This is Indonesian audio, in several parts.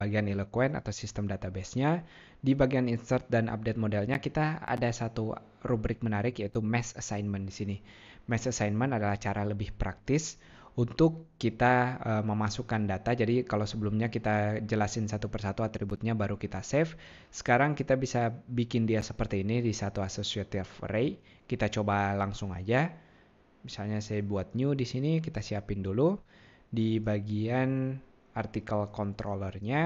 bagian Eloquent atau sistem database-nya. Di bagian insert dan update modelnya kita ada satu rubrik menarik yaitu mesh assignment di sini. Mesh assignment adalah cara lebih praktis untuk kita uh, memasukkan data. Jadi kalau sebelumnya kita jelasin satu persatu atributnya baru kita save. Sekarang kita bisa bikin dia seperti ini di satu associative array. Kita coba langsung aja. Misalnya saya buat new di sini, kita siapin dulu di bagian artikel controllernya.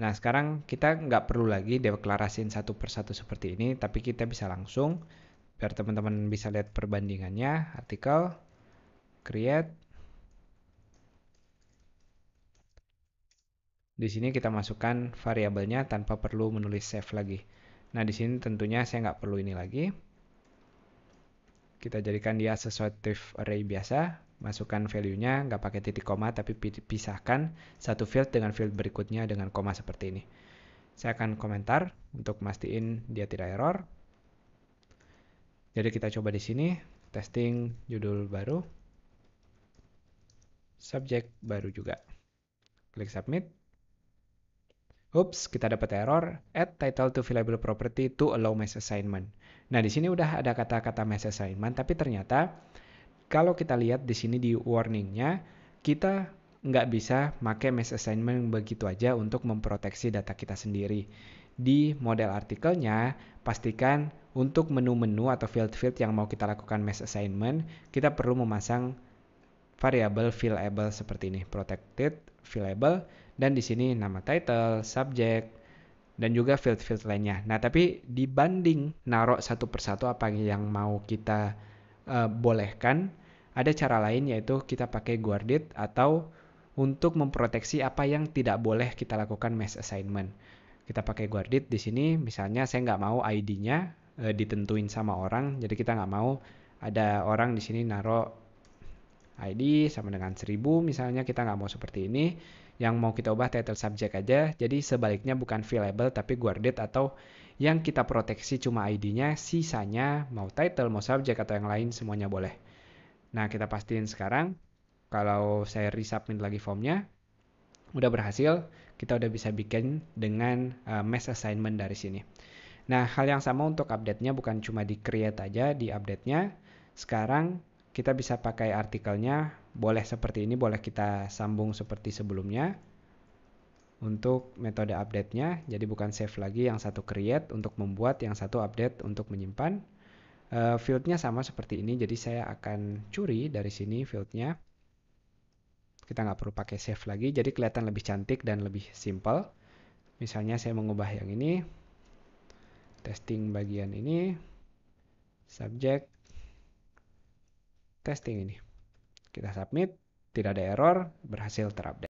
Nah sekarang kita nggak perlu lagi deklarasiin satu persatu seperti ini, tapi kita bisa langsung biar teman-teman bisa lihat perbandingannya artikel create Di sini kita masukkan variabelnya tanpa perlu menulis save lagi. Nah, di sini tentunya saya nggak perlu ini lagi. Kita jadikan dia associative array biasa masukkan value-nya, nggak pakai titik koma, tapi pisahkan satu field dengan field berikutnya dengan koma seperti ini. Saya akan komentar untuk mastiin dia tidak error. Jadi kita coba di sini, testing judul baru, subject baru juga. Klik submit. Oops, kita dapat error, add title to fillable property to allow mesh assignment. Nah, di sini udah ada kata-kata mesh assignment, tapi ternyata kalau kita lihat di sini di warningnya, kita nggak bisa pakai mesh assignment begitu aja untuk memproteksi data kita sendiri. Di model artikelnya, pastikan untuk menu-menu atau field-field yang mau kita lakukan mesh assignment, kita perlu memasang variable fillable seperti ini, protected fillable, dan di sini nama title, subject, dan juga field-field lainnya. Nah, tapi dibanding naruh satu persatu apa yang mau kita uh, bolehkan. Ada cara lain yaitu kita pakai guarded atau untuk memproteksi apa yang tidak boleh kita lakukan mass assignment. Kita pakai guarded di sini, misalnya saya nggak mau ID-nya e, eh, ditentuin sama orang, jadi kita nggak mau ada orang di sini naruh ID sama dengan 1000, misalnya kita nggak mau seperti ini. Yang mau kita ubah title subject aja, jadi sebaliknya bukan fillable tapi guarded atau yang kita proteksi cuma ID-nya, sisanya mau title, mau subjek atau yang lain semuanya boleh. Nah, kita pastiin sekarang kalau saya resubmit lagi formnya, udah berhasil, kita udah bisa bikin dengan uh, eh, mesh assignment dari sini. Nah, hal yang sama untuk update-nya bukan cuma di create aja di update-nya. Sekarang kita bisa pakai artikelnya, boleh seperti ini, boleh kita sambung seperti sebelumnya untuk metode update-nya. Jadi bukan save lagi yang satu create untuk membuat, yang satu update untuk menyimpan. Uh, field-nya sama seperti ini, jadi saya akan curi dari sini field-nya. Kita nggak perlu pakai save lagi, jadi kelihatan lebih cantik dan lebih simple. Misalnya saya mengubah yang ini, testing bagian ini, subject, testing ini. Kita submit, tidak ada error, berhasil terupdate.